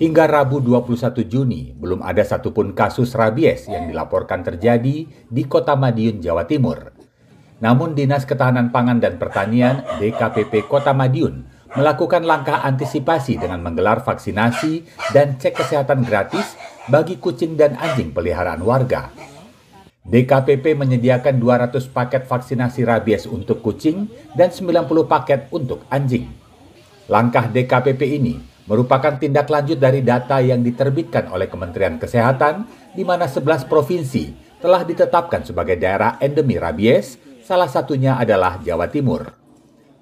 Hingga Rabu 21 Juni, belum ada satupun kasus rabies yang dilaporkan terjadi di kota Madiun, Jawa Timur. Namun Dinas Ketahanan Pangan dan Pertanian DKPP Kota Madiun melakukan langkah antisipasi dengan menggelar vaksinasi dan cek kesehatan gratis bagi kucing dan anjing peliharaan warga DKPP menyediakan 200 paket vaksinasi rabies untuk kucing dan 90 paket untuk anjing. Langkah DKPP ini merupakan tindak lanjut dari data yang diterbitkan oleh Kementerian Kesehatan di mana 11 provinsi telah ditetapkan sebagai daerah endemi rabies, salah satunya adalah Jawa Timur.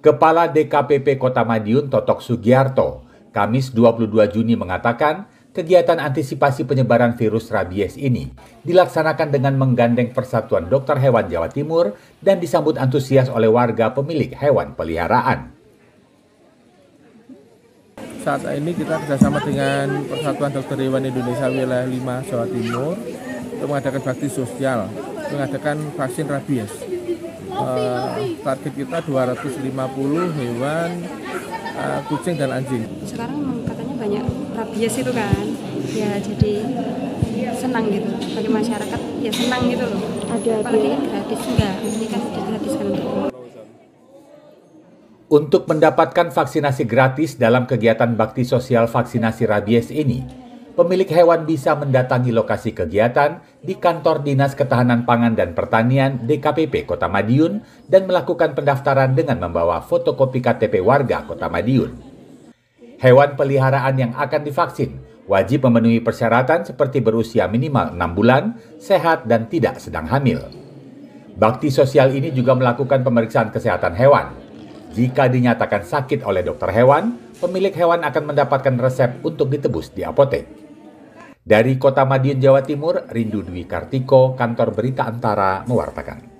Kepala DKPP Kota Madiun Totok Sugiarto, Kamis 22 Juni mengatakan Kegiatan antisipasi penyebaran virus rabies ini dilaksanakan dengan menggandeng Persatuan Dokter Hewan Jawa Timur dan disambut antusias oleh warga pemilik hewan peliharaan. Saat ini kita kerjasama dengan Persatuan Dokter Hewan Indonesia Wilayah 5 Jawa Timur untuk mengadakan bakti sosial, mengadakan vaksin rabies. Uh, target kita 250 hewan, uh, kucing dan anjing. Sekarang banyak rabies itu kan ya jadi senang gitu bagi masyarakat ya senang gitu loh ada apalagi kan gratis enggak ini kan gratis kan untuk untuk mendapatkan vaksinasi gratis dalam kegiatan bakti sosial vaksinasi rabies ini, pemilik hewan bisa mendatangi lokasi kegiatan di kantor Dinas Ketahanan Pangan dan Pertanian DKPP Kota Madiun dan melakukan pendaftaran dengan membawa fotokopi KTP warga Kota Madiun hewan peliharaan yang akan divaksin wajib memenuhi persyaratan seperti berusia minimal 6 bulan, sehat dan tidak sedang hamil. Bakti Sosial ini juga melakukan pemeriksaan kesehatan hewan. Jika dinyatakan sakit oleh dokter hewan, pemilik hewan akan mendapatkan resep untuk ditebus di apotek. Dari Kota Madiun, Jawa Timur, Rindu Dwi Kartiko, Kantor Berita Antara, mewartakan.